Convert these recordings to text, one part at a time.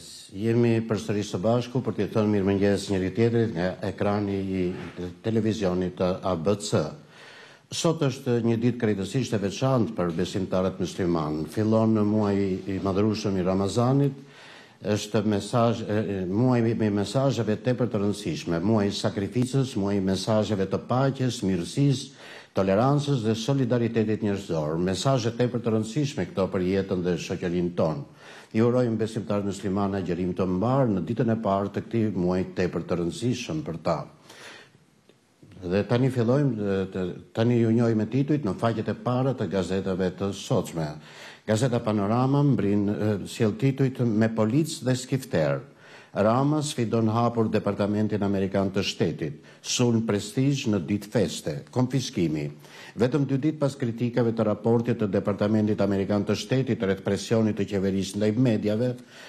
mëngjes. Jemi për së të bashku për të jetën mirë mëngjes njëri tjetrit nga ekrani i televizionit ABC. Sot është një ditë krejtësisht e veçant për besimtarët musliman. Filon në muaj i madrushëm i Ramazanit, është muaj me mesajëve të për të rëndësishme, muaj i sakrificës, muaj i mesajëve të pakjes, mirësisë, tolerancës dhe solidaritetit njërëzorë. Mesajët e për të rëndësishme këto për jetën dhe shokëllin tonë i urojmë besimtarët muslimanë agjërim të mbar në ditën e parë të këtij muaji tepër të rëndësishëm për ta. Dhe tani fillojmë tani ju njohim me titujt në faqet e para të gazetave të socme. Gazeta Panorama mbrin sjell titujt me policë dhe skifterë. Rama sfidon hapur Departamentin Amerikan të shtetit, sun prestigj në dit feste, konfiskimi. Vetëm dy dit pas kritikave të raportit të Departamentit Amerikan të shtetit të retpresionit të qeverisë ndaj medjave,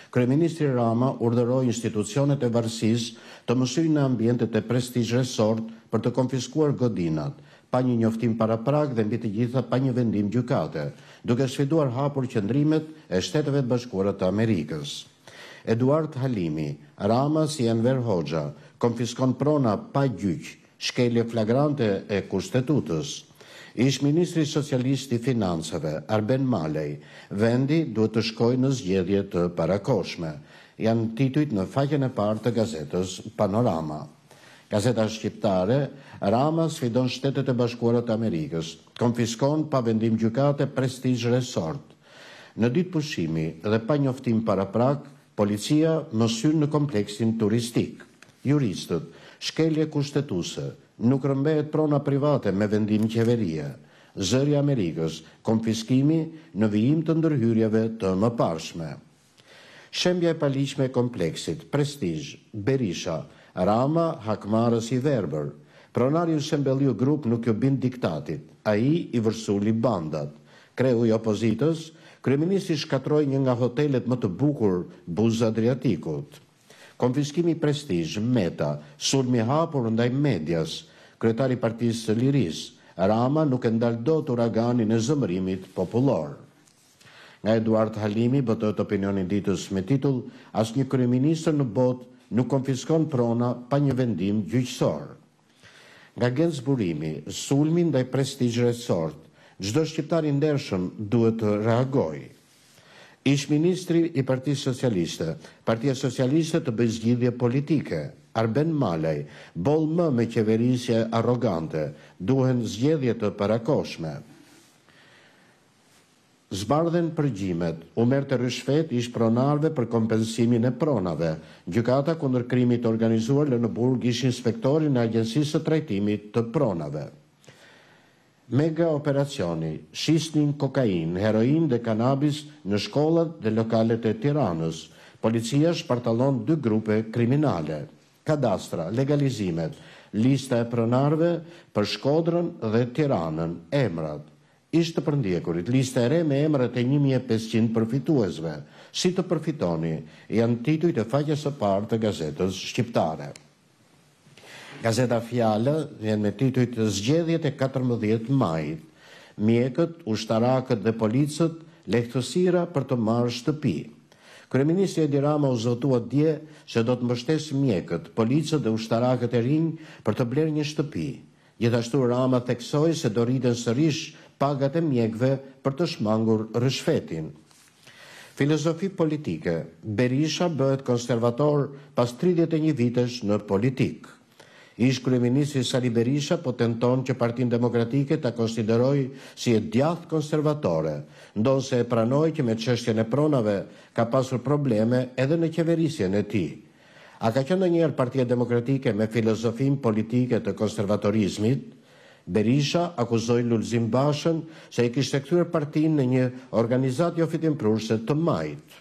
Kreministri Rama urderoj institucionet e varsis të mësuj në ambjente të prestigj resort për të konfiskuar godinat, pa një njoftim para prak dhe mbi të gjitha pa një vendim gjukate, duke sfiduar hapur qëndrimet e shtetëve të bashkurat të Amerikës. Eduard Halimi, Rama si Enver Hoxha, konfiskon prona pa gjyq, shkelje flagrante e kushtetutës. Ish Ministri Socialisti Finansëve, Arben Malej, vendi duhet të shkoj në zgjedhje të parakoshme. Janë tituit në faqen e partë të gazetës Panorama. Gazeta Shqiptare, Rama sfidon shtetet e bashkuarët Amerikës, konfiskon pa vendim gjukate prestigë resort. Në ditë pushimi dhe pa njoftim para prakë, policia më synë në kompleksin turistik. Juristët, shkelje kushtetuse, nuk rëmbehet prona private me vendim qeverie, zëri Amerikës, konfiskimi në vijim të ndërhyrjeve të më parshme. Shembja e palishme kompleksit, prestij, berisha, rama, hakmarës i verber, pronari u shembeliu grup nuk jo bind diktatit, a i i vërsulli bandat, kreu i opozitës, kreministri shkatroj një nga hotelet më të bukur buzë Adriatikut. Konfiskimi prestij, meta, surmi hapur ndaj medjas, kretari partisë të liris, Rama nuk e ndaldo të uraganin e zëmërimit popullor. Nga Eduard Halimi, bëtët opinionin ditës me titull, as një kreministër në bot nuk konfiskon prona pa një vendim gjyqësor. Nga Burimi, sulmin dhe prestigjë resort, gjdo shqiptari ndershëm duhet të reagoj. Ish ministri i Parti Socialiste, Partia Socialiste të zgjidhje politike, Arben Malaj, bol më me qeverisje arogante, duhen zgjedhje të parakoshme. Zbardhen përgjimet, u mërë të rëshfet ish pronarve për kompensimin e pronave. Gjukata kundër krimit organizuar lë në burg ish inspektorin e agjensisë të trajtimit të pronave mega operacioni, shisnin kokain, heroin dhe kanabis në shkollat dhe lokalet e tiranës. Policia shpartalon dy grupe kriminale, kadastra, legalizimet, lista e prënarve për shkodrën dhe tiranën, emrat. Ishtë të përndjekurit, lista e re me emrat e 1500 përfituesve. Si të përfitoni, janë tituj të faqes e partë të gazetës shqiptare. Gazeta Fjallë vjen me tituj të zgjedhjet e 14 majtë. Mjekët, ushtarakët dhe policët, lehtësira për të marrë shtëpi. Kreminisë e Dirama u zotua dje që do të mështesë mjekët, policët dhe ushtarakët e rinjë për të blerë një shtëpi. Gjithashtu Rama theksoj se do rritën sërish pagat e mjekëve për të shmangur rëshfetin. Filozofi politike, Berisha bëhet konservator pas 31 vitesh në politikë. Ish kryeministri Sali Berisha po tenton që Partin Demokratike ta konsiderojë si e djathtë konservatore, ndonse e pranoi që me çështjen e pronave ka pasur probleme edhe në qeverisjen e tij. A ka qenë ndonjëherë Partia Demokratike me filozofim politike të konservatorizmit? Berisha akuzoi Lulzim Bashën se i kishte kthyer partinë në një organizatë jo prurse të majtë.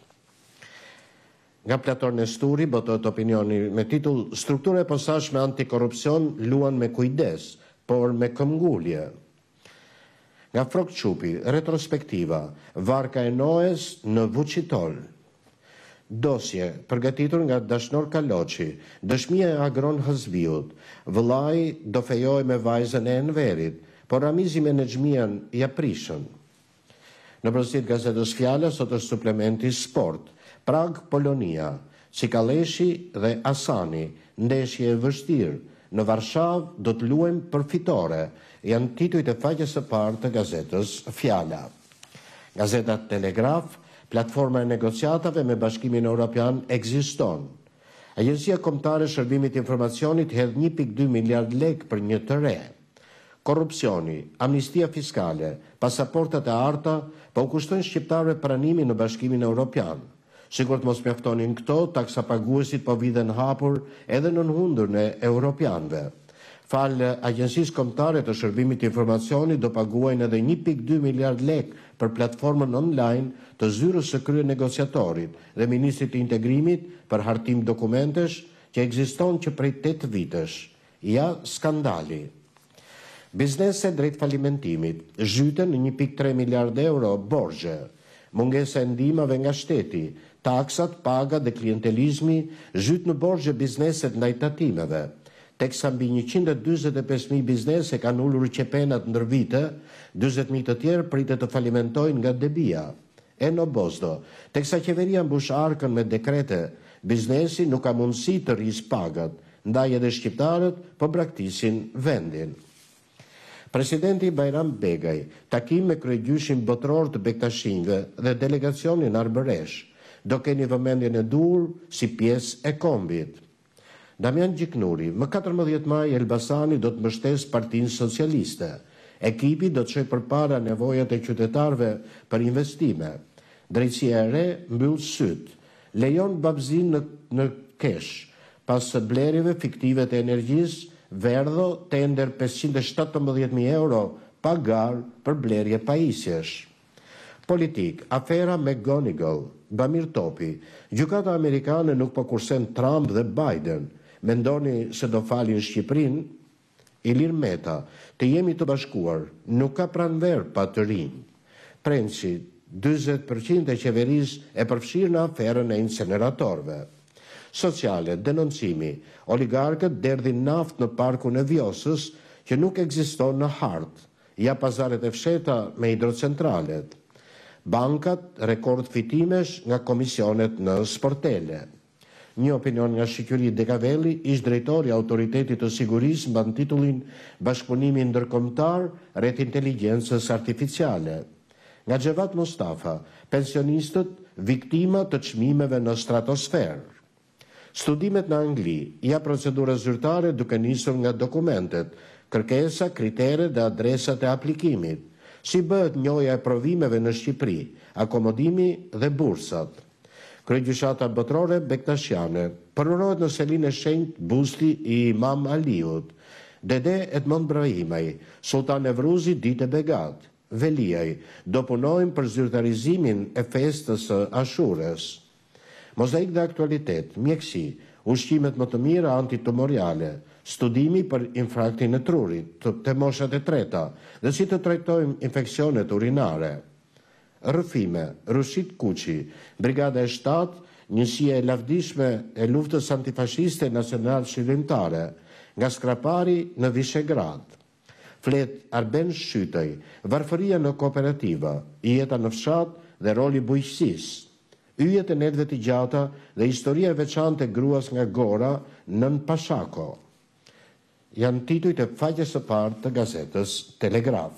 Nga platorën e shturi, bëtë opinioni me titull, strukture e posash me antikorupcion luan me kujdes, por me këmgullje. Nga frokë qupi, retrospektiva, varka e noes në vucitol. Dosje, përgatitur nga dashnor kaloqi, dëshmija e agron hëzbiut, vëlaj do fejoj me vajzën e enverit, por amizi me në gjmian i aprishën. Në përësit gazetës fjale, sot është suplementi sportë, Prag, Polonia, Sikaleshi dhe Asani, ndeshje e vështirë, në Varshav do të luem për fitore, janë tituj të faqes së parë të gazetës Fjala. Gazeta Telegraf, platforma e negociatave me bashkimin e Europian, egziston. Agencia Komtare Shërbimit Informacionit hedhë 1.2 miliard lek për një të re. Korupcioni, amnistia fiskale, pasaportet e arta, po kushtojnë shqiptare pranimi në bashkimin e Europianë. Sikur të mos mjaftonin këto, taksa paguesit po viden hapur edhe në nëhundur në europianve. Falë agjensis komptare të shërbimit informacioni do paguajnë edhe 1.2 miliard lek për platformën online të zyrës së krye negociatorit dhe Ministrit të Integrimit për hartim dokumentesh që egziston që prej 8 vitesh. Ja, skandali. Biznese drejt falimentimit, zhyte në 1.3 miliard euro borgje mungesa e ndihmave nga shteti, taksat, paga dhe klientelizmi zhyt në borxhe bizneset ndaj tatimeve. Teksa mbi 125.000 biznese kanë ulur qepenat ndër vite, 20.000 të tjerë pritet të falimentojnë nga debia. E në tek teksa qeveria mbush arkën me dekrete, biznesi nuk ka mundësi të rrisë pagat, ndaj edhe shqiptarët po braktisin vendin. Presidenti Bajram Begaj, takim me kërëgjyshin botëror të bektashinve dhe delegacionin arbëresh, do keni vëmendjen e dur si pies e kombit. Damian Gjiknuri, më 14 maj Elbasani do të mështes partin socialiste. Ekipi do të shëj për para nevojat e qytetarve për investime. Drejtësia e re mbëllë sytë, lejon babzin në, në kesh, pas së blerive fiktive të energjisë Verdo tender 517.000 euro pa garë për blerje pa Politik, afera me Gonigal, Bamir Topi, gjukata amerikane nuk po kursen Trump dhe Biden, me ndoni se do falin Shqiprin, Ilir meta, të jemi të bashkuar, nuk ka pranver pa të rinj. Prensi, 20% e qeveris e përfshirë në aferën e inceneratorve sociale, denoncimi. Oligarkët derdhin naft në parkun e vjosës që nuk eksiston në hartë, ja pazaret e fsheta me hidrocentralet. Bankat rekord fitimesh nga komisionet në sportele. Një opinion nga Shikyri Dekaveli ish drejtori autoritetit të sigurisë në titullin Bashkëpunimi ndërkombëtar rrët inteligjencës artificiale. Nga Xhevat Mustafa, pensionistët viktima të çmimeve në stratosferë studimet në Angli, ja procedurës zyrtare duke njësër nga dokumentet, kërkesa, kritere dhe adresat e aplikimit, si bëhet njoja e provimeve në Shqipëri, akomodimi dhe bursat. Kërëgjyshata bëtrore Bektashjane përurojt në selin e shenjt busti i imam Aliut, dede Edmond Brahimaj, sultan e vruzi dite begat, veliaj, do punojnë për zyrtarizimin e festës ashures. Mozaik dhe aktualitet, mjekësi, ushqimet më të mira antitumoriale, studimi për infraktin e trurit të, të moshat e treta dhe si të trajtojmë infekcionet urinare. Rëfime, rëshit kuqi, brigada e shtatë, njësia e lavdishme e luftës antifashiste nacional shqilintare, nga skrapari në Vishegrad. Flet Arben Shqytej, varfëria në kooperativa, jeta në fshat dhe roli bujqësisë yjet e nedve të gjata dhe historia veçante gruas nga gora nën Pashako. Janë tituj të faqes së partë të gazetës Telegraf.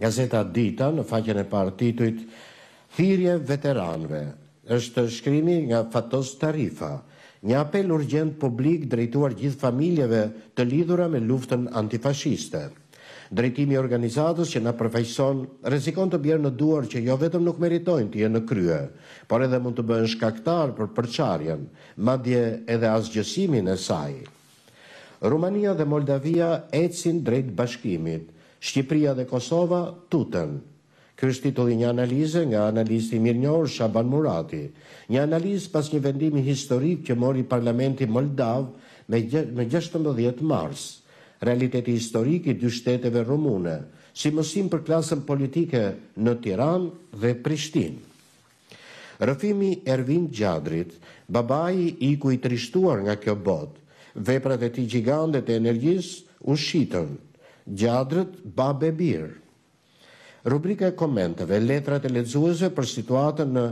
Gazeta Dita në faqen e partë tituj Thirje veteranve është shkrimi nga Fatos Tarifa, një apel urgent publik drejtuar gjithë familjeve të lidhura me luftën antifashiste. Drejtimi i organizatës që na përfaqëson rrezikon të bjerë në duar që jo vetëm nuk meritojnë të jenë në krye, por edhe mund të bëhen shkaktar për përçarjen, madje edhe asgjësimin e saj. Rumania dhe Moldavia ecin drejt bashkimit. Shqipëria dhe Kosova tutën. Ky është titulli i një analize nga analisti mirënjohur Shaban Murati, një analizë pas një vendimi historik që mori parlamenti moldav me 16 mars realiteti historik i dy shteteve rumune, si mësim për klasën politike në Tiran dhe Prishtin. Rëfimi Ervin Gjadrit, babaji i ku i trishtuar nga kjo bot, veprat e ti gjigandet e energjis u shqitën, Gjadrit, babe birë. Rubrika e komenteve, letrat e ledzuese për situatën në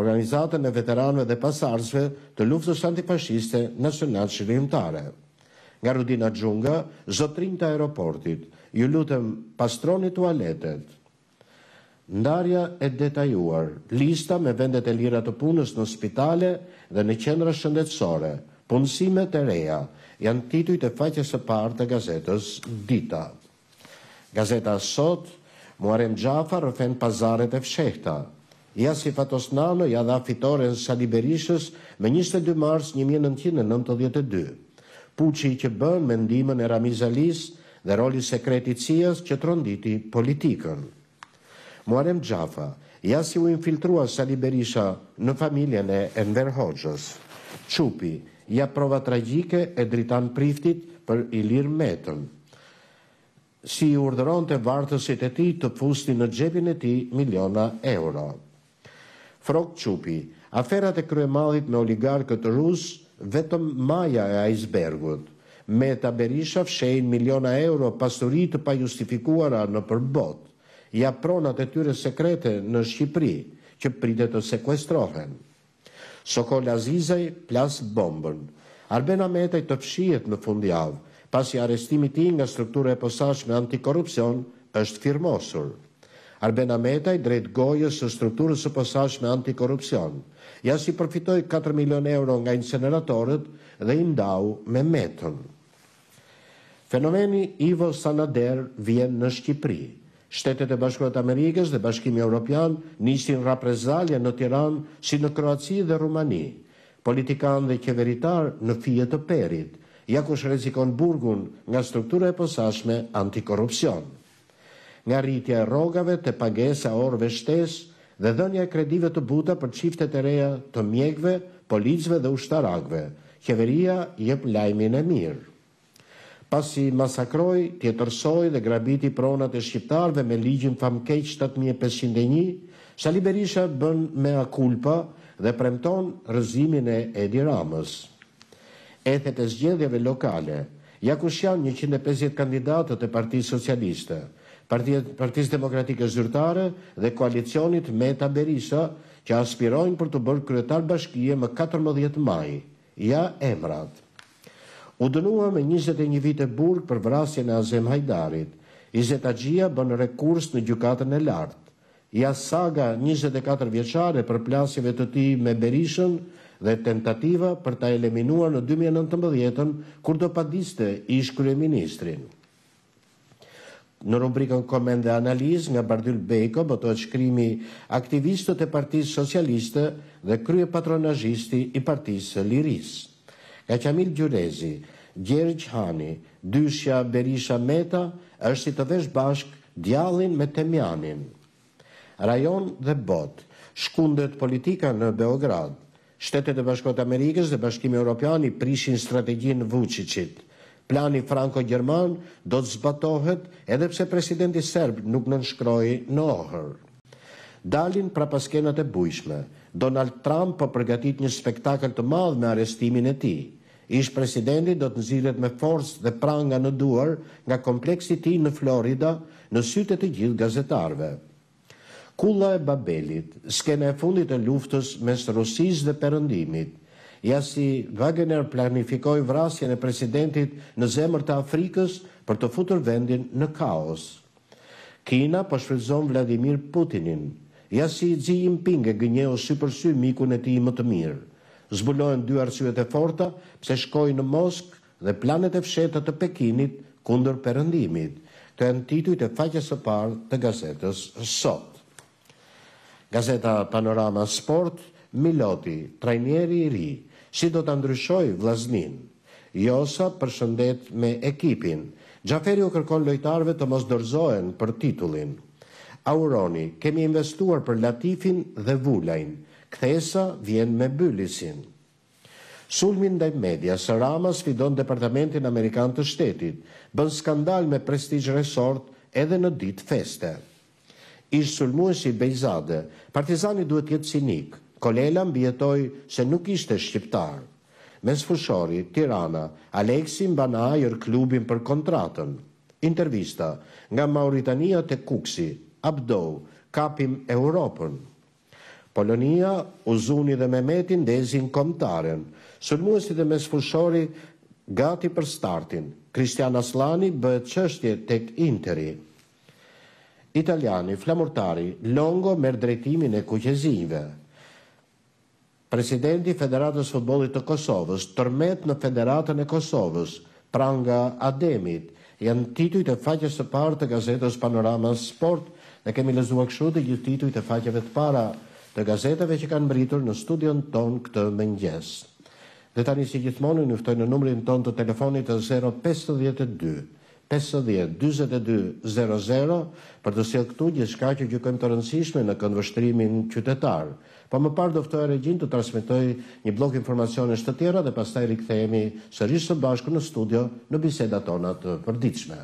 organizatën e veteranve dhe pasarësve të luftës antifashiste në sënatë shirimtare nga rudina gjunga, zotrin të aeroportit, ju lutëm pastroni tualetet. Ndarja e detajuar, lista me vendet e lira të punës në spitale dhe në qendra shëndetsore, punësime të reja, janë tituj të faqes e partë të gazetës Dita. Gazeta sot, muarem Gjafa rëfen pazaret e fshehta. Ja si Fatos Nalo, ja dha fitore në Saliberishës me 22 mars 1992 puqi që bën me ndimën e Ramizalis dhe roli sekreti që të rënditi politikën. Muarem Gjafa, ja si u infiltrua Sali Berisha në familjen e Enver Hoxhës. Qupi, ja prova tragjike e dritan priftit për Ilir Metën. Si i urderon të vartësit e ti të fusti në gjepin e ti miliona euro. Frok Qupi, aferat e kryemadhit me oligarkët rusë vetëm maja e aizbergut, me të berisha fshejnë miliona euro pasurit të pa justifikuara në përbot, ja pronat e tyre sekrete në Shqipëri që pritë të sekwestrohen. Sokol Azizaj plas bombën, arbena Metaj të fshijet në fundjavë, pas i arestimit i nga strukture e posash me antikorupcion, është firmosur. Arben Ametaj drejt gojës së strukturës së pasash me antikorupcion. Ja si përfitoj 4 milion euro nga inceneratorët dhe indau me metën. Fenomeni Ivo Sanader vjen në Shqipëri. Shtetet e Bashkuarat Amerikës dhe Bashkimi Evropian nisin raprezalje në Tiranë si në Kroaci dhe Rumani. Politikan dhe qeveritar në fije të Perit, ja kush rrezikon burgun nga struktura e posaçme antikorrupsion nga rritja e rogave të pagesa orëve shtes dhe dhënja e kredive të buta për qiftet e reja të mjekve, policve dhe ushtarakëve. Qeveria jep lajmin e mirë. Pasi masakroj, tjetërsoj dhe grabiti pronat e shqiptarve me ligjin famkeq 7501, Shali Berisha bën me akulpa dhe premton rëzimin e Edi Ramës. Ethet e zgjedhjeve lokale, Jakushian 150 kandidatët e Parti Socialiste, Partisë Demokratike Zyrtare dhe koalicionit Meta Berisha, që aspirojnë për të bërë kryetar bashkije më 14 maj. Ja emrat. U dënua me 21 vite burg për vrasje në Azem Hajdarit. Izet Agjia bënë rekurs në gjukatën e lartë. Ja saga 24 vjeqare për plasjeve të ti me Berishën dhe tentativa për ta eliminuar në 2019, kur do padiste ish kryeministrinë. Në rubrikën komende analiz nga Bardyl Bejko, botohet shkrimi aktivistët e partijës socialiste dhe krye patronajisti i partijës liris. Ka qamil Gjurezi, Gjergj Hani, Dyshja Berisha Meta, është i të vesh bashk djallin me temjanin. Rajon dhe bot, shkundet politika në Beograd, shtetet e bashkot Amerikës dhe bashkimi Europiani prishin strategjin vucicit. Plani Franco-Gjerman do të zbatohet edhe pse presidenti Serb nuk nënshkroi në ohër. Dalin pra paskenat e bujshme, Donald Trump po përgatit një spektakl të madh me arestimin e ti. Ish presidenti do të nëzirët me forcë dhe pranga në duar nga kompleksi ti në Florida në sytet të gjithë gazetarve. Kulla e Babelit, skena e fundit e luftës mes Rusis dhe përëndimit, Ja si Wagner planifikoi vrasjen e presidentit në zemër të Afrikës për të futur vendin në kaos. Kina po shfrytëzon Vladimir Putinin. Ja si Xi Jinping e gënjeu si përsy mikun e tij më të mirë. Zbulohen dy arsyet e forta pse shkoi në Moskë dhe planet e fsheta të Pekinit kundër Perëndimit. janë titull të faqes së parë të gazetës Sot. Gazeta Panorama Sport, Miloti, trajneri i ri si do të ndryshoj vlaznin. Josa përshëndet me ekipin. Gjaferi u kërkon lojtarve të mos dorzohen për titullin. Auroni, kemi investuar për latifin dhe vullajn. Kthesa vjen me bëllisin. Sulmin dhe media, së rama sfidon Departamentin Amerikan të shtetit, bën skandal me prestigj resort edhe në dit feste. Ish sulmuesi i bejzade, partizani duhet jetë cinik, Kolela mbjetoj se nuk ishte shqiptar. Mes fushori, Tirana, Aleksi banajër ajer klubin për kontratën. Intervista nga Mauritania të Kuksi, Abdo, kapim Europën. Polonia, Uzuni dhe Mehmetin dezin komtaren. Sërmuësit dhe mes fushori, gati për startin. Kristian Aslani bëhet qështje të këtë interi. Italiani, flamurtari, longo mërë drejtimin e kuqezive. Presidenti Federatës Futbolit të Kosovës tërmet në Federatën e Kosovës, pranga Ademit, janë tituj të faqës të parë të gazetës Panorama Sport dhe kemi lezuak shu të gjithë tituj të faqëve të para të gazetëve që kanë mëritur në studion ton këtë mëngjes. Dhe tani si gjithmonu njëftoj në numrin ton të telefonit të 052. 50-22-00 për të sjellë këtu një shka që gjykojmë të rëndësishme në këndvështrimin qytetar. Po më parë doftoj regjin të transmitoj një blok informacionisht të tjera dhe pastaj rikthehemi sërish së bashku në studio në bisedat tona të përditshme.